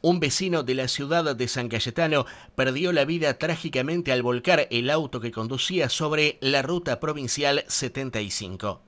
Un vecino de la ciudad de San Cayetano perdió la vida trágicamente al volcar el auto que conducía sobre la ruta provincial 75.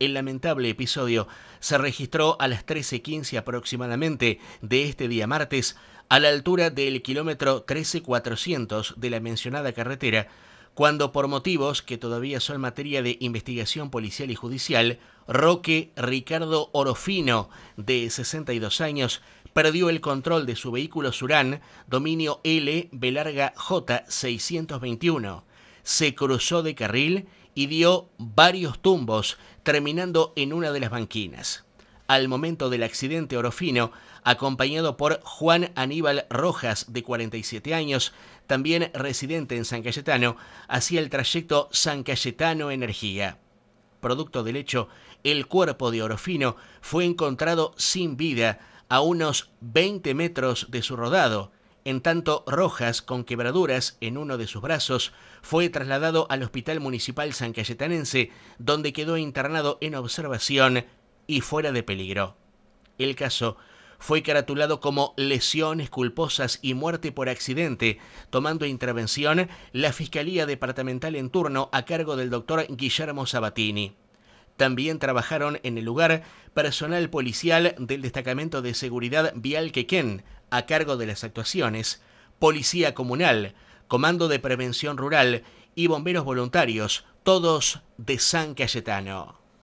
El lamentable episodio se registró a las 13.15 aproximadamente de este día martes, a la altura del kilómetro 13400 de la mencionada carretera, cuando por motivos que todavía son materia de investigación policial y judicial, Roque Ricardo Orofino, de 62 años, perdió el control de su vehículo Surán, dominio L, Belarga J 621. Se cruzó de carril y dio varios tumbos, terminando en una de las banquinas al momento del accidente Orofino, acompañado por Juan Aníbal Rojas, de 47 años, también residente en San Cayetano, hacía el trayecto San Cayetano Energía. Producto del hecho, el cuerpo de Orofino fue encontrado sin vida a unos 20 metros de su rodado, en tanto, Rojas, con quebraduras en uno de sus brazos, fue trasladado al Hospital Municipal San Cayetanense, donde quedó internado en observación y fuera de peligro. El caso fue caratulado como lesiones culposas y muerte por accidente, tomando intervención la Fiscalía Departamental en turno a cargo del doctor Guillermo Sabatini. También trabajaron en el lugar personal policial del Destacamento de Seguridad Vial Quequén, a cargo de las actuaciones, Policía Comunal, Comando de Prevención Rural y Bomberos Voluntarios, todos de San Cayetano.